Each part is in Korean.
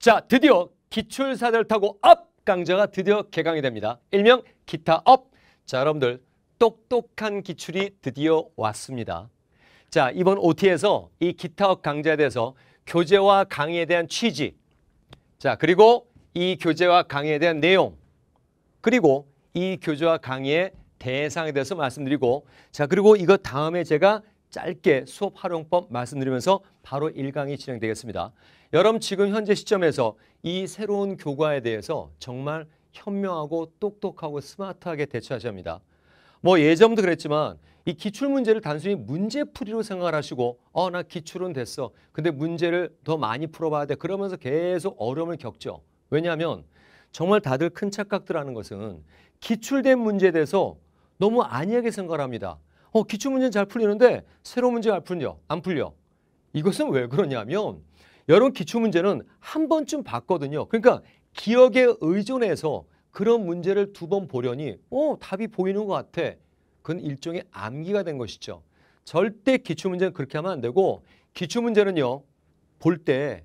자, 드디어 기출사들 타고 업 강좌가 드디어 개강이 됩니다. 일명 기타 업. 자, 여러분들 똑똑한 기출이 드디어 왔습니다. 자, 이번 OT에서 이 기타 업 강좌에 대해서 교재와 강의에 대한 취지, 자, 그리고 이 교재와 강의에 대한 내용, 그리고 이 교재와 강의의 대상에 대해서 말씀드리고, 자, 그리고 이거 다음에 제가 짧게 수업 활용법 말씀드리면서 바로 1강이 진행되겠습니다. 여러분 지금 현재 시점에서 이 새로운 교과에 대해서 정말 현명하고 똑똑하고 스마트하게 대처하셔야 합니다. 뭐 예전부터 그랬지만 이 기출 문제를 단순히 문제풀이로 생각을 하시고 어 나 기출은 됐어. 근데 문제를 더 많이 풀어봐야 돼. 그러면서 계속 어려움을 겪죠. 왜냐하면 정말 다들 큰 착각들 하는 것은 기출된 문제에 대해서 너무 안이하게 생각을 합니다. 어, 기출문제는 잘 풀리는데 새로운 문제가 안 풀려. 안 풀려. 이것은 왜 그러냐면 여러분 기출문제는 한 번쯤 봤거든요. 그러니까 기억에 의존해서 그런 문제를 두 번 보려니 어, 답이 보이는 것 같아. 그건 일종의 암기가 된 것이죠. 절대 기출문제는 그렇게 하면 안 되고 기출문제는요. 볼 때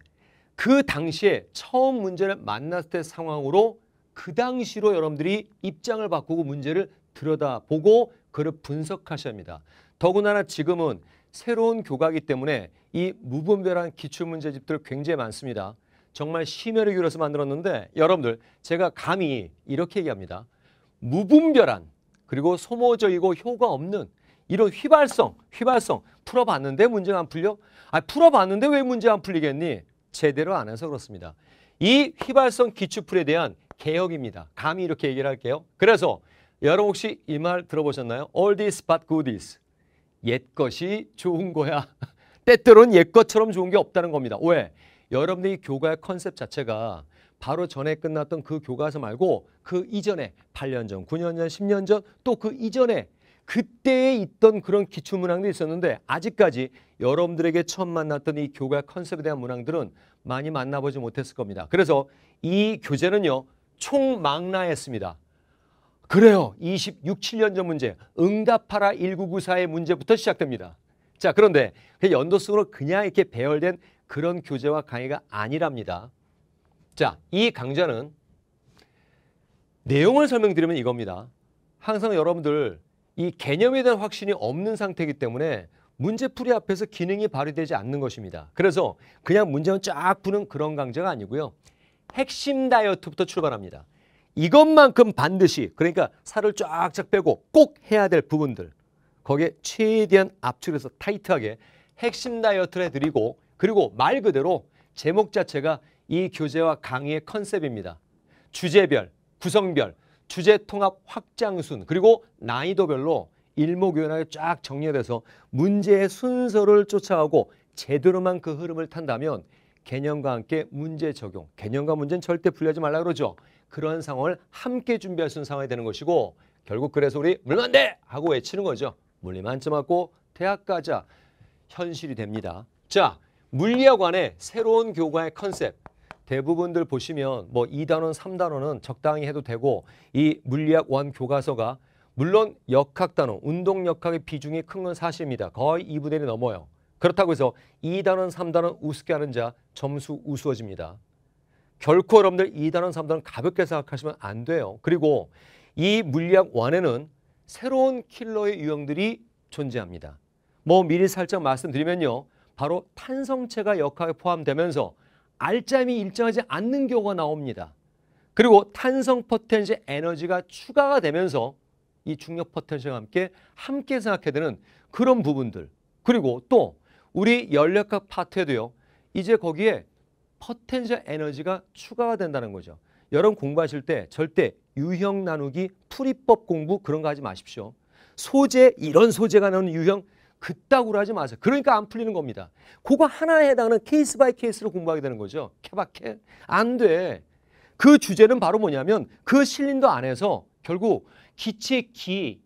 그 당시에 처음 문제를 만났을 때 상황으로 그 당시로 여러분들이 입장을 바꾸고 문제를 들여다보고 그를 분석하셔야 합니다. 더군다나 지금은 새로운 교과이기 때문에 이 무분별한 기출문제집들 굉장히 많습니다. 정말 심혈을 기울여서 만들었는데 여러분들 제가 감히 이렇게 얘기합니다. 무분별한 그리고 소모적이고 효과 없는 이런 휘발성, 휘발성 풀어봤는데 문제가 안 풀려? 아 풀어봤는데 왜 문제 안 풀리겠니? 제대로 안 해서 그렇습니다. 이 휘발성 기출풀에 대한 개혁입니다. 감히 이렇게 얘기를 할게요. 그래서 여러분 혹시 이 말 들어보셨나요? All this but good is. 옛것이 좋은 거야. 때때로는 옛것처럼 좋은 게 없다는 겁니다. 왜? 여러분들이 교과의 컨셉 자체가 바로 전에 끝났던 그 교과서 말고 그 이전에 8년 전, 9년 전, 10년 전 또 그 이전에 그때에 있던 그런 기초 문항도 있었는데 아직까지 여러분들에게 처음 만났던 이 교과 컨셉에 대한 문항들은 많이 만나보지 못했을 겁니다. 그래서 이 교재는요. 총망라했습니다. 그래요. 26, 7년 전 문제. 응답하라 1994의 문제부터 시작됩니다. 자, 그런데 그 연도성으로 그냥 이렇게 배열된 그런 교재와 강의가 아니랍니다. 자, 이 강좌는 내용을 설명드리면 이겁니다. 항상 여러분들 이 개념에 대한 확신이 없는 상태이기 때문에 문제풀이 앞에서 기능이 발휘되지 않는 것입니다. 그래서 그냥 문제만 쫙 푸는 그런 강좌가 아니고요. 핵심 다이어트부터 출발합니다. 이것만큼 반드시 그러니까 살을 쫙쫙 빼고 꼭 해야 될 부분들 거기에 최대한 압축해서 타이트하게 핵심 다이어트를 해드리고 그리고 말 그대로 제목 자체가 이 교재와 강의의 컨셉입니다. 주제별, 구성별, 주제 통합 확장순 그리고 난이도별로 일목요연하게 쫙정렬해서 문제의 순서를 쫓아가고 제대로만 그 흐름을 탄다면 개념과 함께 문제 적용, 개념과 문제는 절대 분리하지 말라 그러죠. 그런 상황을 함께 준비할 수 있는 상황이 되는 것이고 결국 그래서 우리 물만 돼 하고 외치는 거죠. 물리만 한점 맞고 대학 가자 현실이 됩니다. 자 물리학관의 새로운 교과의 컨셉 대부분들 보시면 뭐 2단원, 3단원은 적당히 해도 되고 이 물리학 원 교과서가 물론 역학단원, 운동역학의 비중이 큰 건 사실입니다. 거의 2분의 1이 넘어요. 그렇다고 해서 2단원, 3단원 우습게 하는 자 점수 우수워집니다 결코 여러분들 2단원, 3단원 가볍게 생각하시면 안 돼요. 그리고 이 물리학 원에는 새로운 킬러의 유형들이 존재합니다. 뭐 미리 살짝 말씀드리면요. 바로 탄성체가 역학에 포함되면서 알짜임이 일정하지 않는 경우가 나옵니다. 그리고 탄성 포텐셜 에너지가 추가가 되면서 이 중력 포텐셜과 함께 함께 생각해야 되는 그런 부분들. 그리고 또 우리 열역학 파트에도요. 이제 거기에 퍼텐셜 에너지가 추가가 된다는 거죠. 여러분 공부하실 때 절대 유형 나누기 풀이법 공부 그런 거 하지 마십시오. 소재 이런 소재가 나오는 유형 그따구로 하지 마세요. 그러니까 안 풀리는 겁니다. 그거 하나에 해당하는 케이스 바이 케이스로 공부하게 되는 거죠. 케바케 안 돼. 그 주제는 바로 뭐냐면 그 실린더 안에서 결국 기체 기,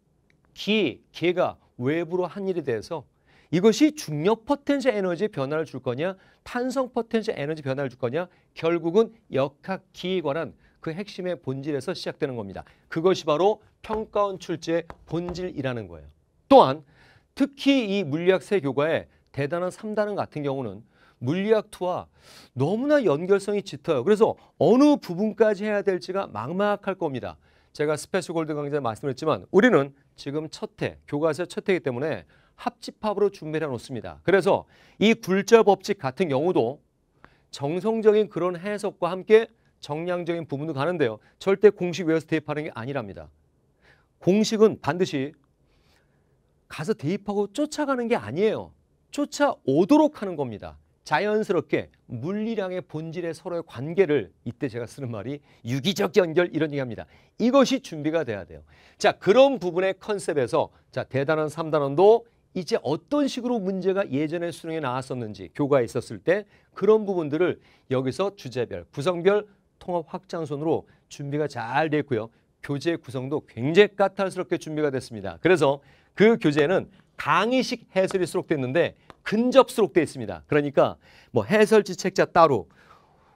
기, 개가 외부로 한 일에 대해서 이것이 중력 포텐셜 에너지 변화를 줄 거냐 탄성 포텐셜 에너지 변화를 줄 거냐 결국은 역학기 관한 그 핵심의 본질에서 시작되는 겁니다. 그것이 바로 평가원 출제의 본질이라는 거예요. 또한 특히 이 물리학 세 교과의 대단한 삼단원 같은 경우는 물리학 투와 너무나 연결성이 짙어요. 그래서 어느 부분까지 해야 될지가 막막할 겁니다. 제가 스페셜 골드 강좌에 말씀했지만 우리는 지금 첫 해, 교과서 첫 해이기 때문에 합집합으로 준비해 놓습니다. 그래서 이 굴절 법칙 같은 경우도 정성적인 그런 해석과 함께 정량적인 부분도 가는데요. 절대 공식 외워서 대입하는 게 아니랍니다. 공식은 반드시 가서 대입하고 쫓아가는 게 아니에요. 쫓아오도록 하는 겁니다. 자연스럽게 물리량의 본질의 서로의 관계를 이때 제가 쓰는 말이 유기적 연결 이런 얘기합니다. 이것이 준비가 돼야 돼요. 자 그런 부분의 컨셉에서 자 대단한 3단원도 이제 어떤 식으로 문제가 예전에 수능에 나왔었는지 교과에 있었을 때 그런 부분들을 여기서 주제별, 구성별, 통합 확장선으로 준비가 잘 됐고요. 교재 구성도 굉장히 까탈스럽게 준비가 됐습니다. 그래서 그 교재는 강의식 해설이 수록됐는데 근접 수록돼 있습니다. 그러니까 뭐 해설지 책자 따로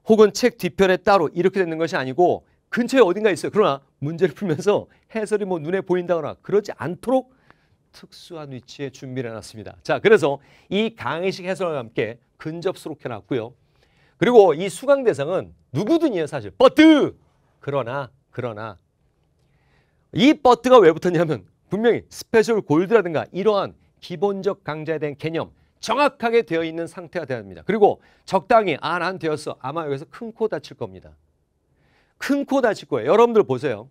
혹은 책 뒤편에 따로 이렇게 되는 것이 아니고 근처에 어딘가 있어요. 그러나 문제를 풀면서 해설이 뭐 눈에 보인다거나 그러지 않도록 특수한 위치에 준비를 해놨습니다. 자, 그래서 이 강의식 해설과 함께 근접수록 해놨고요. 그리고 이 수강 대상은 누구든이에요, 사실. 버트! 그러나, 그러나 이 버트가 왜 붙었냐면 분명히 스페셜 골드라든가 이러한 기본적 강좌에 대한 개념 정확하게 되어 있는 상태가 되어야 합니다. 그리고 적당히 아, 난 되었어. 아마 여기서 큰 코 다칠 겁니다. 큰 코 다칠 거예요. 여러분들 보세요.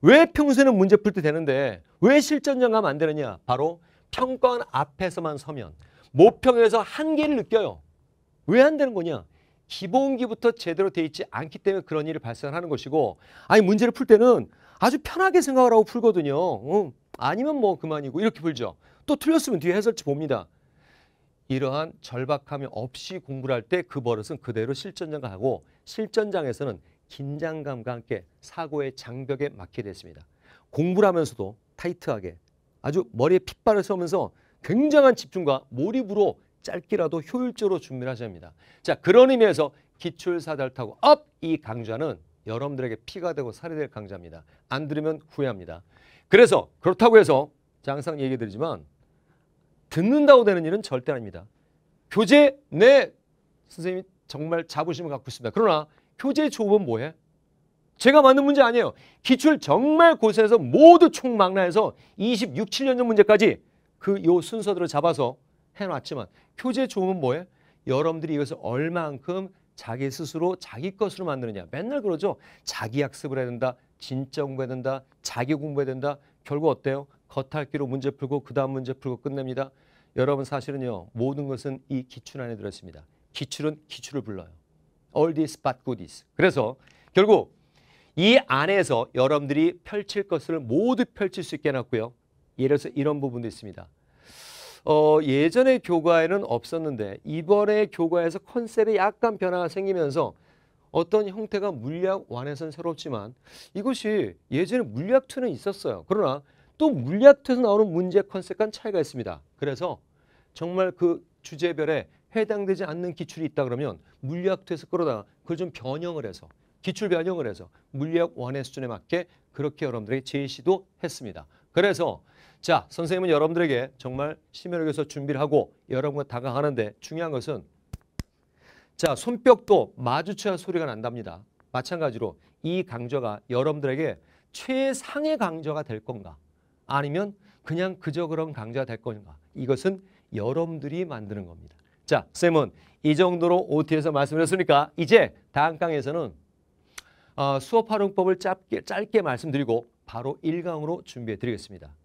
왜 평소에는 문제 풀 때 되는데 왜 실전장 가면 안 되느냐? 바로 평가원 앞에서만 서면 모평에서 한계를 느껴요. 왜 안 되는 거냐? 기본기부터 제대로 돼 있지 않기 때문에 그런 일이 발생하는 것이고 아니 문제를 풀 때는 아주 편하게 생각을 하고 풀거든요. 응. 아니면 뭐 그만이고 이렇게 풀죠. 또 틀렸으면 뒤에 해설지 봅니다. 이러한 절박함이 없이 공부를 할 때 그 버릇은 그대로 실전장을 하고 실전장에서는 긴장감과 함께 사고의 장벽에 막히게 됐습니다. 공부를 하면서도 타이트하게 아주 머리에 핏발을 세우면서 굉장한 집중과 몰입으로 짧게라도 효율적으로 준비를 하셔야 합니다. 자, 그런 의미에서 기출사달 타고 업! 이 강좌는 여러분들에게 피가 되고 살이 될 강좌입니다. 안 들으면 후회합니다. 그래서 그렇다고 해서 자, 항상 얘기 드리지만 듣는다고 되는 일은 절대 아닙니다. 교재 네, 선생님이 정말 자부심을 갖고 있습니다. 그러나 교재 조업은 뭐예요 제가 만든 문제 아니에요. 기출 정말 고생해서 모두 총망라해서 26, 7년 전 문제까지 그 요 순서대로 잡아서 해놨지만 교재 조업은 뭐예요 여러분들이 이것을 얼만큼 자기 스스로 자기 것으로 만드느냐. 맨날 그러죠. 자기 학습을 해야 된다. 진짜 공부해야 된다. 자기 공부해야 된다. 결국 어때요? 겉핥기로 문제 풀고 그 다음 문제 풀고 끝냅니다. 여러분 사실은요. 모든 것은 이 기출 안에 들어있습니다. 기출은 기출을 불러요. All these but goodies. 그래서 결국 이 안에서 여러분들이 펼칠 것을 모두 펼칠 수 있게 해놨고요. 예를 들어서 이런 부분도 있습니다. 어, 예전의 교과에는 없었는데 이번에 교과에서 컨셉에 약간 변화가 생기면서 어떤 형태가 물리학완에서는 새롭지만 이것이 예전에 물리학 2는 있었어요. 그러나 또물리학 2에서 나오는 문제 컨셉과는 차이가 있습니다. 그래서 정말 그 주제별에 해당되지 않는 기출이 있다 그러면 물리학투에서 끌어다가 그걸 좀 변형을 해서 기출 변형을 해서 물리학 원의 수준에 맞게 그렇게 여러분들에게 제시도 했습니다. 그래서 자 선생님은 여러분들에게 정말 심혈을기해서 준비를 하고 여러분과 다가가는데 중요한 것은 자 손뼉도 마주쳐야 소리가 난답니다. 마찬가지로 이 강좌가 여러분들에게 최상의 강좌가 될 건가 아니면 그냥 그저 그런 강좌가 될 건가 이것은 여러분들이 만드는 겁니다. 자, 쌤은 이 정도로 OT에서 말씀드렸으니까 이제 다음 강에서는 어, 수업 활용법을 짧게, 짧게 말씀드리고 바로 1강으로 준비해 드리겠습니다.